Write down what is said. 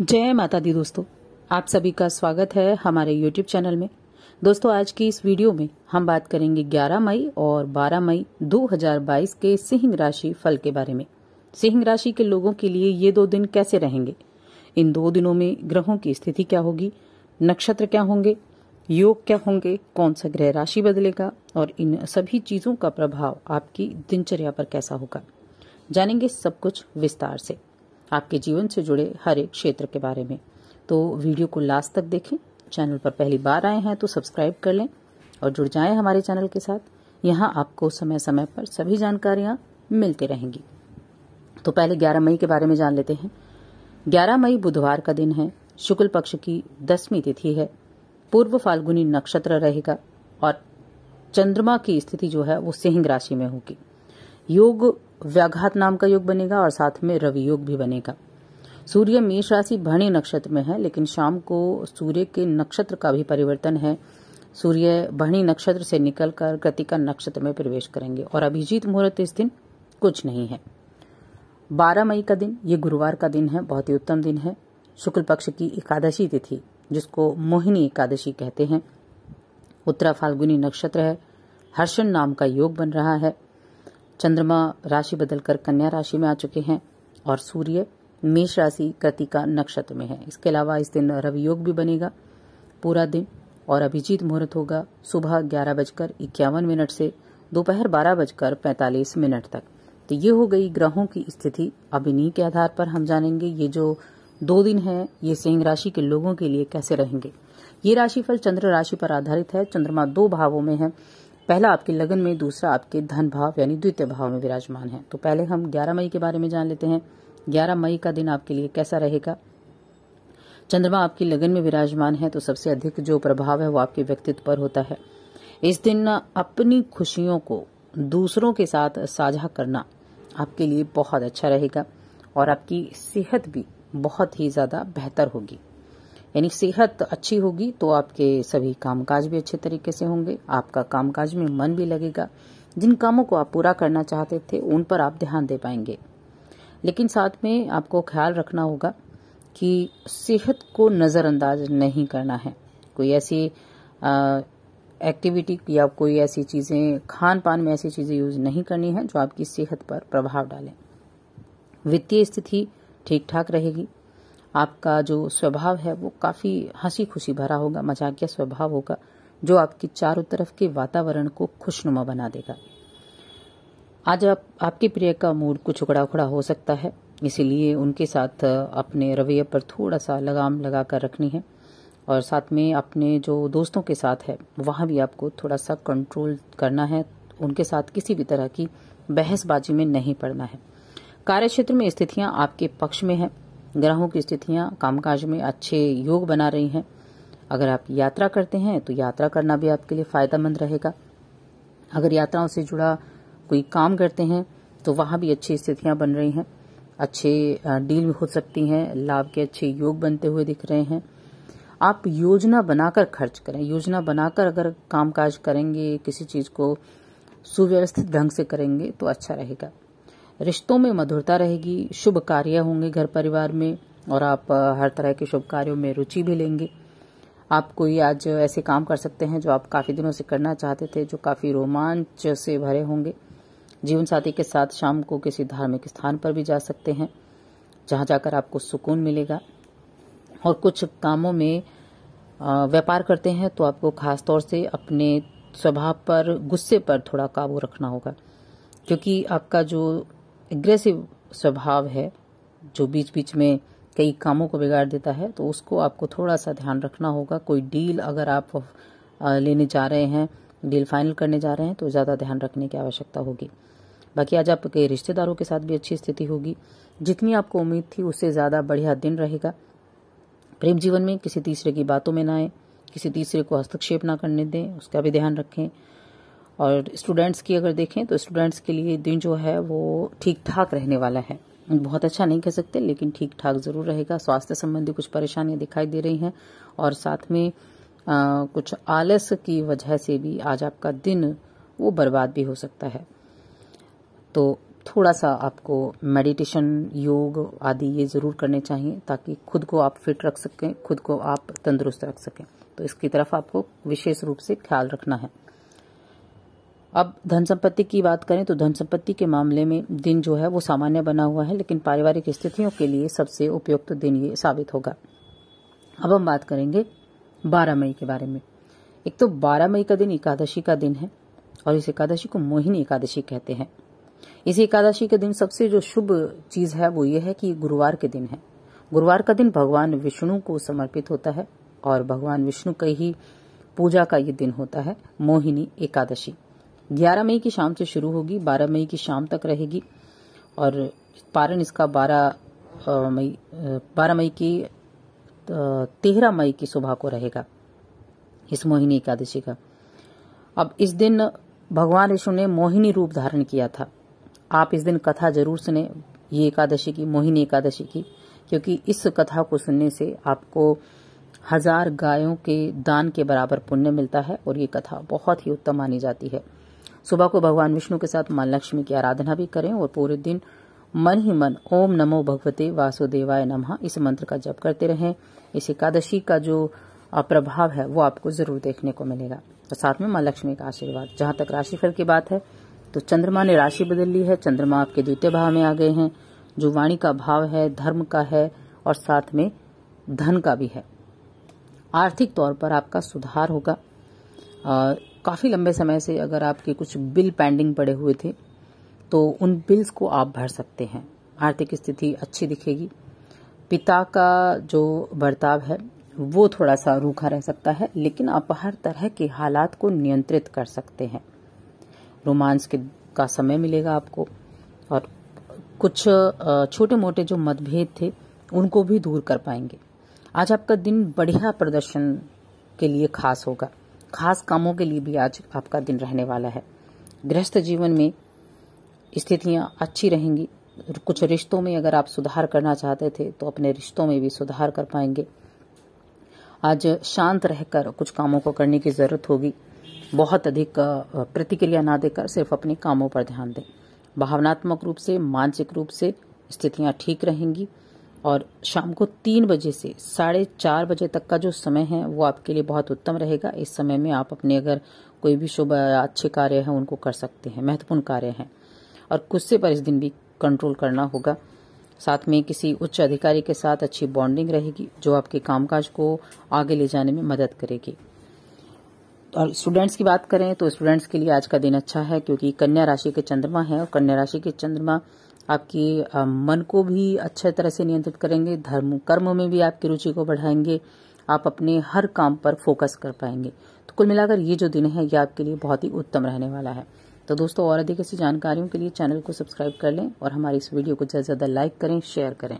जय माता दी दोस्तों आप सभी का स्वागत है हमारे यूट्यूब चैनल में दोस्तों आज की इस वीडियो में हम बात करेंगे 11 मई और 12 मई 2022 के सिंह राशि फल के बारे में सिंह राशि के लोगों के लिए ये दो दिन कैसे रहेंगे इन दो दिनों में ग्रहों की स्थिति क्या होगी नक्षत्र क्या होंगे योग क्या होंगे कौन सा ग्रह राशि बदलेगा और इन सभी चीजों का प्रभाव आपकी दिनचर्या पर कैसा होगा जानेंगे सब कुछ विस्तार से आपके जीवन से जुड़े हर एक क्षेत्र के बारे में तो वीडियो को लास्ट तक देखें चैनल पर पहली बार आए हैं तो सब्सक्राइब कर लें और जुड़ जाएं हमारे चैनल के साथ यहाँ आपको समय समय पर सभी जानकारियां मिलती रहेंगी तो पहले 11 मई के बारे में जान लेते हैं 11 मई बुधवार का दिन है शुक्ल पक्ष की दसवीं तिथि है पूर्व फाल्गुनी नक्षत्र रहेगा और चंद्रमा की स्थिति जो है वो सिंह राशि में होगी योग व्याघात नाम का योग बनेगा और साथ में रवि योग भी बनेगा सूर्य मेष राशि भरणी नक्षत्र में है लेकिन शाम को सूर्य के नक्षत्र का भी परिवर्तन है सूर्य भरणी नक्षत्र से निकलकर कृतिका नक्षत्र में प्रवेश करेंगे और अभिजीत मुहूर्त इस दिन कुछ नहीं है 12 मई का दिन ये गुरुवार का दिन है बहुत ही उत्तम दिन है शुक्ल पक्ष की एकादशी तिथि जिसको मोहिनी एकादशी कहते हैं उत्तरा फाल्गुनी नक्षत्र है हर्षण नाम का योग बन रहा है चंद्रमा राशि बदलकर कन्या राशि में आ चुके हैं और सूर्य मेष राशि कृतिका नक्षत्र में है इसके अलावा इस दिन रवि योग भी बनेगा पूरा दिन और अभिजीत मुहूर्त होगा सुबह ग्यारह बजकर इक्यावन मिनट से दोपहर बारह बजकर पैंतालीस मिनट तक तो ये हो गई ग्रहों की स्थिति अब इन्हीं के आधार पर हम जानेंगे ये जो दो दिन है ये सिंह राशि के लोगों के लिए कैसे रहेंगे ये राशिफल चंद्र राशि पर आधारित है चंद्रमा दो भावों में है पहला आपके लगन में दूसरा आपके धन भाव यानी द्वितीय भाव में विराजमान है तो पहले हम 11 मई के बारे में जान लेते हैं 11 मई का दिन आपके लिए कैसा रहेगा चंद्रमा आपकी लगन में विराजमान है तो सबसे अधिक जो प्रभाव है वो आपके व्यक्तित्व पर होता है इस दिन अपनी खुशियों को दूसरों के साथ साझा करना आपके लिए बहुत अच्छा रहेगा और आपकी सेहत भी बहुत ही ज़्यादा बेहतर होगी यानी सेहत अच्छी होगी तो आपके सभी कामकाज भी अच्छे तरीके से होंगे आपका कामकाज में मन भी लगेगा जिन कामों को आप पूरा करना चाहते थे उन पर आप ध्यान दे पाएंगे लेकिन साथ में आपको ख्याल रखना होगा कि सेहत को नज़रअंदाज नहीं करना है कोई ऐसी एक्टिविटी या कोई ऐसी चीज़ें खान पान में ऐसी चीज़ें यूज़ नहीं करनी है जो आपकी सेहत पर प्रभाव डालें वित्तीय स्थिति ठीक ठाक रहेगी आपका जो स्वभाव है वो काफ़ी हंसी खुशी भरा होगा मजाकिया स्वभाव होगा जो आपकी चारों तरफ के वातावरण को खुशनुमा बना देगा आज आप, आपके प्रिय का मूड कुछ उखड़ा उखड़ा हो सकता है इसीलिए उनके साथ अपने रवैये पर थोड़ा सा लगाम लगा कर रखनी है और साथ में अपने जो दोस्तों के साथ है वहां भी आपको थोड़ा सा कंट्रोल करना है उनके साथ किसी भी तरह की बहसबाजी में नहीं पड़ना है कार्यक्षेत्र में स्थितियां आपके पक्ष में हैं ग्रहों की स्थितियां कामकाज में अच्छे योग बना रही हैं अगर आप यात्रा करते हैं तो यात्रा करना भी आपके लिए फायदेमंद रहेगा अगर यात्राओं से जुड़ा कोई काम करते हैं तो वहां भी अच्छी स्थितियां बन रही हैं अच्छे डील हो सकती हैं लाभ के अच्छे योग बनते हुए दिख रहे हैं आप योजना बनाकर खर्च करें योजना बनाकर अगर कामकाज करेंगे किसी चीज को सुव्यवस्थित ढंग से करेंगे तो अच्छा रहेगा रिश्तों में मधुरता रहेगी शुभ कार्य होंगे घर परिवार में और आप हर तरह के शुभ कार्यों में रुचि भी लेंगे आप कोई आज ऐसे काम कर सकते हैं जो आप काफ़ी दिनों से करना चाहते थे जो काफ़ी रोमांच से भरे होंगे जीवन साथी के साथ शाम को किसी धार्मिक स्थान पर भी जा सकते हैं जहाँ जाकर आपको सुकून मिलेगा और कुछ कामों में व्यापार करते हैं तो आपको खास तौर से अपने स्वभाव पर गुस्से पर थोड़ा काबू रखना होगा क्योंकि आपका जो एग्रेसिव स्वभाव है जो बीच बीच में कई कामों को बिगाड़ देता है तो उसको आपको थोड़ा सा ध्यान रखना होगा कोई डील अगर आप लेने जा रहे हैं डील फाइनल करने जा रहे हैं तो ज़्यादा ध्यान रखने की आवश्यकता होगी बाकी आज आपके रिश्तेदारों के साथ भी अच्छी स्थिति होगी जितनी आपको उम्मीद थी उससे ज़्यादा बढ़िया दिन रहेगा प्रेम जीवन में किसी तीसरे की बातों में ना आए किसी तीसरे को हस्तक्षेप ना करने दें उसका भी ध्यान रखें और स्टूडेंट्स की अगर देखें तो स्टूडेंट्स के लिए दिन जो है वो ठीक ठाक रहने वाला है बहुत अच्छा नहीं कह सकते लेकिन ठीक ठाक जरूर रहेगा स्वास्थ्य संबंधी कुछ परेशानियां दिखाई दे रही हैं और साथ में आ, कुछ आलस की वजह से भी आज आपका दिन वो बर्बाद भी हो सकता है तो थोड़ा सा आपको मेडिटेशन योग आदि ये ज़रूर करने चाहिए ताकि खुद को आप फिट रख सकें खुद को आप तंदुरुस्त रख सकें तो इसकी तरफ आपको विशेष रूप से ख्याल रखना है अब धन संपत्ति की बात करें तो धन संपत्ति के मामले में दिन जो है वो सामान्य बना हुआ है लेकिन पारिवारिक स्थितियों के लिए सबसे उपयुक्त तो दिन ये साबित होगा अब हम बात करेंगे बारह मई के बारे में एक तो बारह मई का दिन एकादशी का दिन है और इस एकादशी को मोहिनी एकादशी कहते हैं इस एकादशी के दिन सबसे जो शुभ चीज है वो ये है कि गुरुवार के दिन है गुरुवार का दिन भगवान विष्णु को समर्पित होता है और भगवान विष्णु का ही पूजा का ये दिन होता है मोहिनी एकादशी 11 मई की शाम से शुरू होगी 12 मई की शाम तक रहेगी और पारण इसका 12 मई 12 मई की तेरह मई की सुबह को रहेगा इस मोहिनी एकादशी का अब इस दिन भगवान विष्णु ने मोहिनी रूप धारण किया था आप इस दिन कथा जरूर सुने ये एकादशी की मोहिनी एकादशी की क्योंकि इस कथा को सुनने से आपको हजार गायों के दान के बराबर पुण्य मिलता है और ये कथा बहुत ही उत्तम मानी जाती है सुबह को भगवान विष्णु के साथ मां लक्ष्मी की आराधना भी करें और पूरे दिन मन ही मन ओम नमो भगवते वासुदेवाय नमः इस मंत्र का जप करते रहें इस एकादशी का जो प्रभाव है वो आपको जरूर देखने को मिलेगा और साथ में माँ लक्ष्मी का आशीर्वाद जहां तक राशिफल की बात है तो चंद्रमा ने राशि बदल ली है चंद्रमा आपके द्वितीय भाव में आ गए हैं जो वाणी का भाव है धर्म का है और साथ में धन का भी है आर्थिक तौर पर आपका सुधार होगा काफ़ी लंबे समय से अगर आपके कुछ बिल पेंडिंग पड़े हुए थे तो उन बिल्स को आप भर सकते हैं आर्थिक स्थिति अच्छी दिखेगी पिता का जो बर्ताव है वो थोड़ा सा रूखा रह सकता है लेकिन आप हर तरह के हालात को नियंत्रित कर सकते हैं रोमांस के का समय मिलेगा आपको और कुछ छोटे मोटे जो मतभेद थे उनको भी दूर कर पाएंगे आज आपका दिन बढ़िया प्रदर्शन के लिए खास होगा खास कामों के लिए भी आज आपका दिन रहने वाला है गृहस्थ जीवन में स्थितियां अच्छी रहेंगी कुछ रिश्तों में अगर आप सुधार करना चाहते थे तो अपने रिश्तों में भी सुधार कर पाएंगे आज शांत रहकर कुछ कामों को करने की जरूरत होगी बहुत अधिक प्रतिक्रिया ना देकर सिर्फ अपने कामों पर ध्यान दें भावनात्मक रूप से मानसिक रूप से स्थितियां ठीक रहेंगी और शाम को तीन बजे से साढ़े चार बजे तक का जो समय है वो आपके लिए बहुत उत्तम रहेगा इस समय में आप अपने अगर कोई भी शुभ अच्छे कार्य हैं उनको कर सकते हैं महत्वपूर्ण कार्य हैं और गुस्से पर इस दिन भी कंट्रोल करना होगा साथ में किसी उच्च अधिकारी के साथ अच्छी बॉन्डिंग रहेगी जो आपके कामकाज को आगे ले जाने में मदद करेगी और स्टूडेंट्स की बात करें तो स्टूडेंट्स के लिए आज का दिन अच्छा है क्योंकि कन्या राशि के चंद्रमा है और कन्या राशि के चंद्रमा आपके मन को भी अच्छे तरह से नियंत्रित करेंगे धर्म कर्म में भी आपकी रुचि को बढ़ाएंगे आप अपने हर काम पर फोकस कर पाएंगे तो कुल मिलाकर ये जो दिन है ये आपके लिए बहुत ही उत्तम रहने वाला है तो दोस्तों और अधिक ऐसी जानकारियों के लिए चैनल को सब्सक्राइब कर लें और हमारी इस वीडियो को ज़्यादा से ज़्यादा लाइक करें शेयर करें